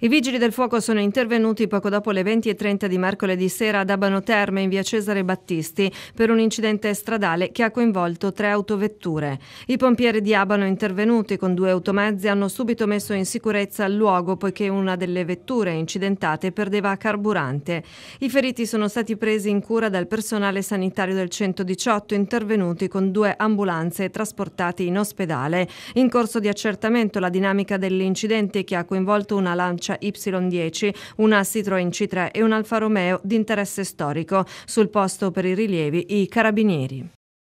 I vigili del fuoco sono intervenuti poco dopo le 20.30 di mercoledì sera ad Abano Terme in via Cesare Battisti per un incidente stradale che ha coinvolto tre autovetture. I pompieri di Abano intervenuti con due automezzi hanno subito messo in sicurezza il luogo poiché una delle vetture incidentate perdeva carburante. I feriti sono stati presi in cura dal personale sanitario del 118 intervenuti con due ambulanze e trasportati in ospedale. In corso di accertamento la dinamica dell'incidente che ha coinvolto una lancia Dacia Y10, una Citroën C3 e un Alfa Romeo di interesse storico. Sul posto per i rilievi i carabinieri.